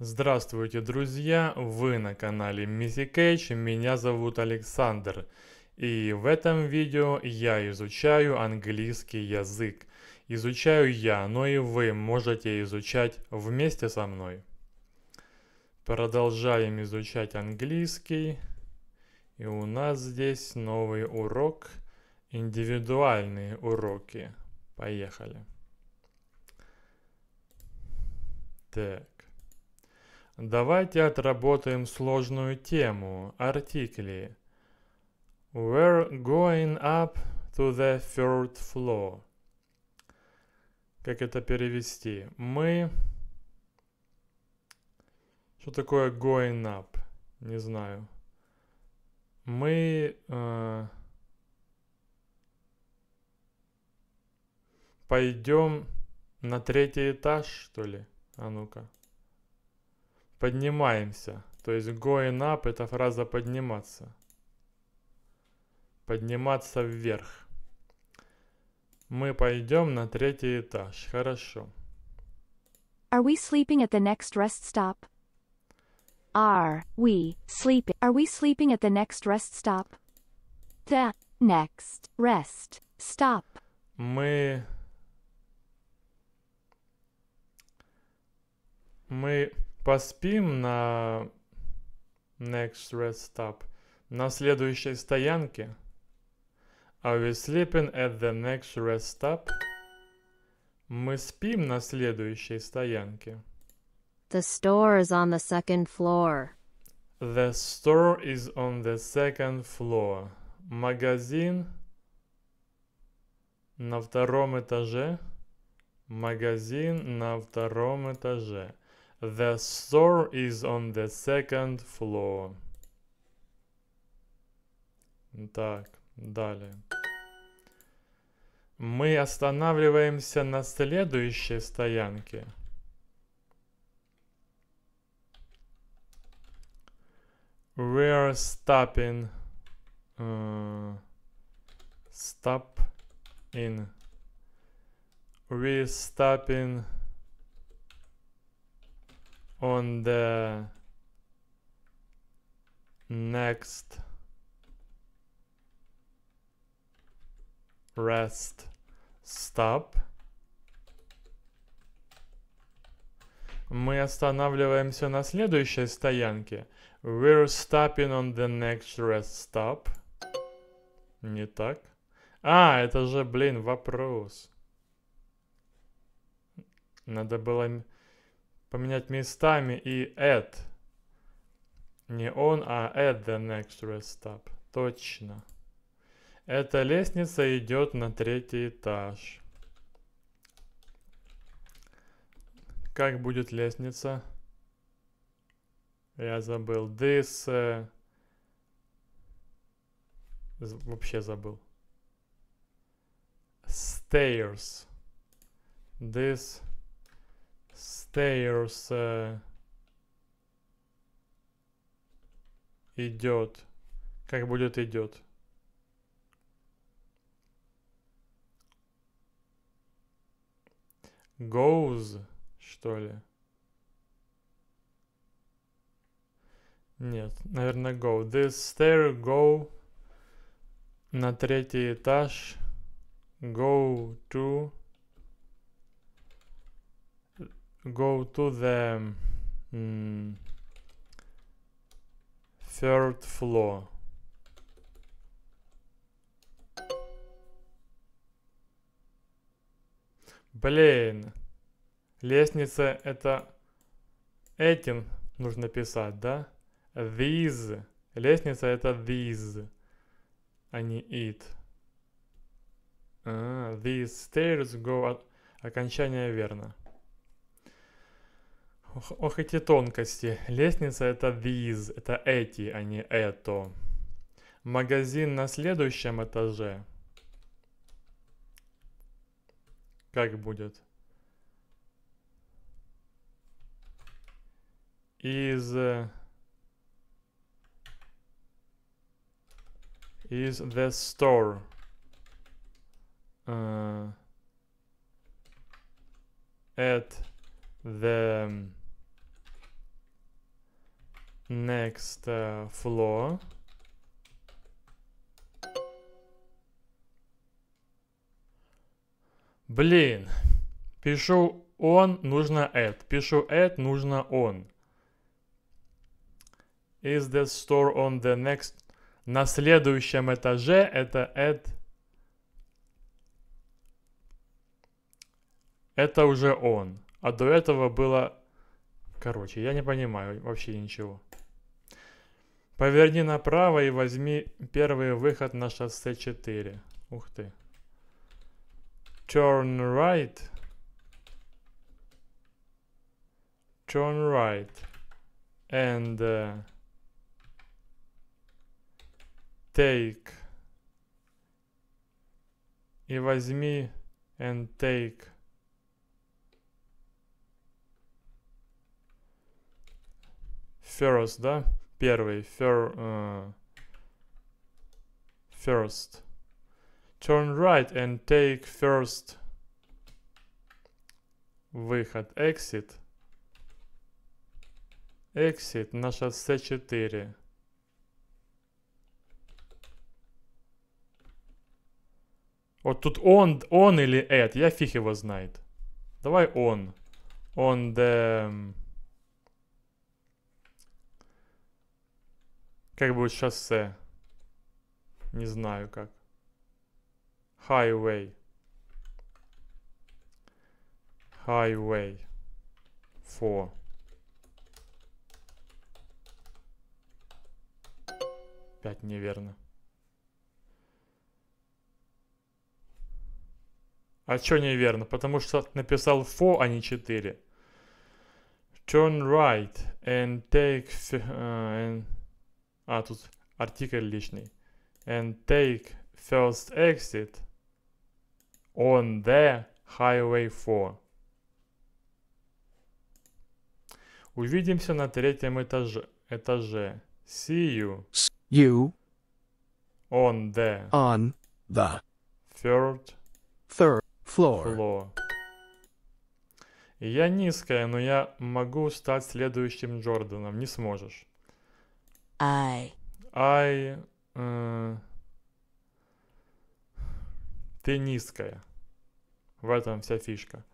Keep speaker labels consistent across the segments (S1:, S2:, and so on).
S1: Здравствуйте, друзья! Вы на канале MissyCage, меня зовут Александр. И в этом видео я изучаю английский язык. Изучаю я, но и вы можете изучать вместе со мной. Продолжаем изучать английский. И у нас здесь новый урок. Индивидуальные уроки. Поехали. Так. Давайте отработаем сложную тему, артикли. We're going up to the third floor. Как это перевести? Мы... Что такое going up? Не знаю. Мы... Э... Пойдем на третий этаж, что ли? А ну-ка. Поднимаемся. То есть going up это фраза подниматься. Подниматься вверх. Мы пойдем на третий этаж. Хорошо. Are we sleeping at the next rest stop? Are we sleeping? Are we sleeping at the next rest stop? The next rest stop. Мы мы Поспим на next rest stop, на следующей стоянке. Are we sleeping at the next rest stop? Мы спим на следующей стоянке. The store is on the second floor. The store is on the second floor. Магазин на втором этаже. Магазин на втором этаже. The store is on the second floor. Так, далее. Мы останавливаемся на следующей стоянке. We are stopping. Uh, stop in. We stopping on the next rest stop. Мы останавливаемся на следующей стоянке. We're stopping on the next rest stop. Не так. А, это же, блин, вопрос. Надо было поменять местами и add. Не он а add the next rest stop. Точно. Эта лестница идет на третий этаж. Как будет лестница? Я забыл. This... Э... Вообще забыл. Stairs. This stairs э, идет. Как будет идет? Goes, что ли? Нет, наверное, go. This stair go на третий этаж. Go to go to the mm, third floor. Блин. Лестница это этим нужно писать, да? These. Лестница это these, а не it. А, these stairs go... От... Окончание верно. Ох эти тонкости. Лестница это these, это эти, а не это. Магазин на следующем этаже. Как будет? Is... Is the store. Uh, at the next uh, floor. Блин, пишу он, нужно at. Пишу at, нужно он. Is the store on the next... На следующем этаже это at... Это уже он. А до этого было Короче, я не понимаю вообще ничего. Поверни направо и возьми первый выход на шоссе 4. Ух ты. Turn right. Turn right. And uh, take. И возьми and take first, да, первый, fir, uh, э, first. Turn right and take first выход, exit. Exit на шоссе 4. Вот тут он, он или это, я фиг его знает. Давай он. он the Как будет шоссе? Не знаю как. Highway. Highway. For. Пять неверно. А чё неверно? Потому что написал for, а не 4. Turn right and take... Uh, and а, тут артикль лишний. And take first exit on the highway 4. Увидимся на третьем этаже. этаже. See you. You. On the. On the. Third. Third floor. floor. Я низкая, но я могу стать следующим Джорданом. Не сможешь. I. I. Э, ты низкая. В этом вся фишка.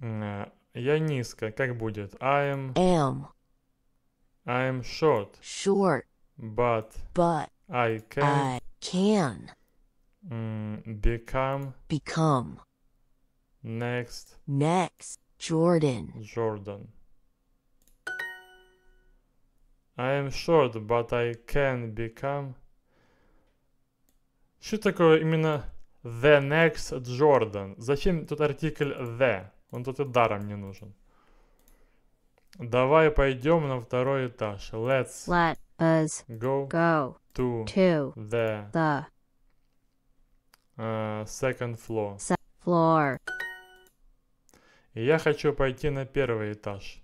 S1: Я низкая. Как будет? I am... Am. I am short. Short. But. But. I can. I can. Become. Become. Next. Next. Jordan. Jordan. I am short, but I can become... Что такое именно the next Jordan? Зачем тут артикль the? Он тут и даром не нужен. Давай пойдем на второй этаж. Let's Let us go, go to, to the, the э, second floor. floor. Я хочу пойти на первый этаж.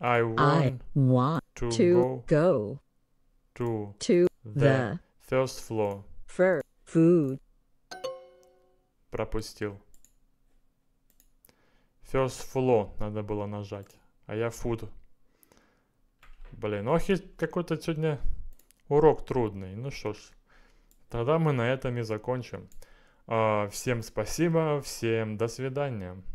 S1: I want, I want to, to go, go to, to the first floor for food. Пропустил. First floor надо было нажать, а я food. Блин, ох, какой-то сегодня урок трудный. Ну что ж, тогда мы на этом и закончим. А, всем спасибо, всем до свидания.